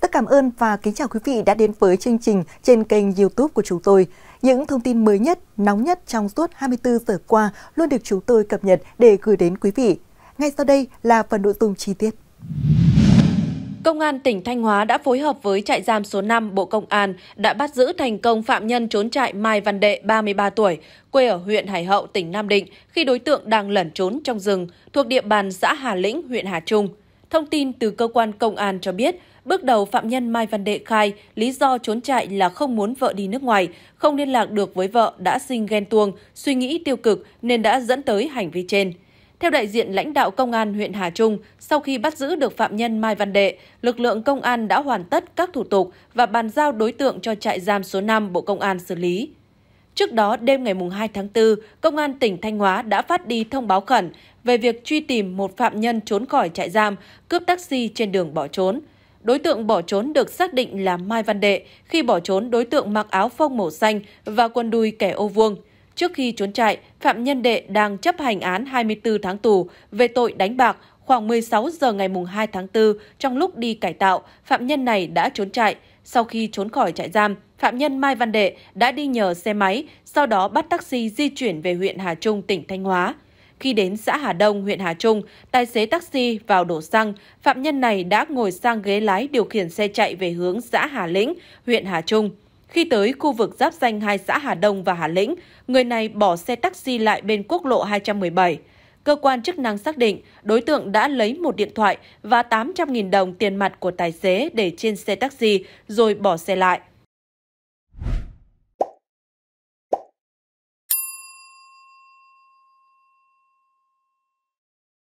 tất cảm ơn và kính chào quý vị đã đến với chương trình trên kênh YouTube của chúng tôi. Những thông tin mới nhất, nóng nhất trong suốt 24 giờ qua luôn được chúng tôi cập nhật để gửi đến quý vị. Ngay sau đây là phần nội dung chi tiết. Công an tỉnh Thanh Hóa đã phối hợp với trại giam số 5 Bộ Công an đã bắt giữ thành công phạm nhân trốn trại Mai Văn Đệ 33 tuổi, quê ở huyện Hải Hậu, tỉnh Nam Định, khi đối tượng đang lẩn trốn trong rừng thuộc địa bàn xã Hà Lĩnh, huyện Hà Trung. Thông tin từ cơ quan công an cho biết, bước đầu phạm nhân Mai Văn Đệ khai lý do trốn chạy là không muốn vợ đi nước ngoài, không liên lạc được với vợ đã sinh ghen tuông, suy nghĩ tiêu cực nên đã dẫn tới hành vi trên. Theo đại diện lãnh đạo công an huyện Hà Trung, sau khi bắt giữ được phạm nhân Mai Văn Đệ, lực lượng công an đã hoàn tất các thủ tục và bàn giao đối tượng cho trại giam số 5 Bộ Công an xử lý. Trước đó, đêm ngày 2 tháng 4, Công an tỉnh Thanh Hóa đã phát đi thông báo khẩn về việc truy tìm một phạm nhân trốn khỏi trại giam, cướp taxi trên đường bỏ trốn. Đối tượng bỏ trốn được xác định là Mai Văn Đệ. Khi bỏ trốn, đối tượng mặc áo phông màu xanh và quần đùi kẻ ô vuông. Trước khi trốn chạy, phạm nhân Đệ đang chấp hành án 24 tháng tù về tội đánh bạc. Khoảng 16 giờ ngày 2 tháng 4, trong lúc đi cải tạo, phạm nhân này đã trốn chạy. Sau khi trốn khỏi trại giam, phạm nhân Mai Văn Đệ đã đi nhờ xe máy, sau đó bắt taxi di chuyển về huyện Hà Trung, tỉnh Thanh Hóa. Khi đến xã Hà Đông, huyện Hà Trung, tài xế taxi vào đổ xăng, phạm nhân này đã ngồi sang ghế lái điều khiển xe chạy về hướng xã Hà Lĩnh, huyện Hà Trung. Khi tới khu vực giáp danh hai xã Hà Đông và Hà Lĩnh, người này bỏ xe taxi lại bên quốc lộ 217. Cơ quan chức năng xác định đối tượng đã lấy một điện thoại và 800.000 đồng tiền mặt của tài xế để trên xe taxi rồi bỏ xe lại.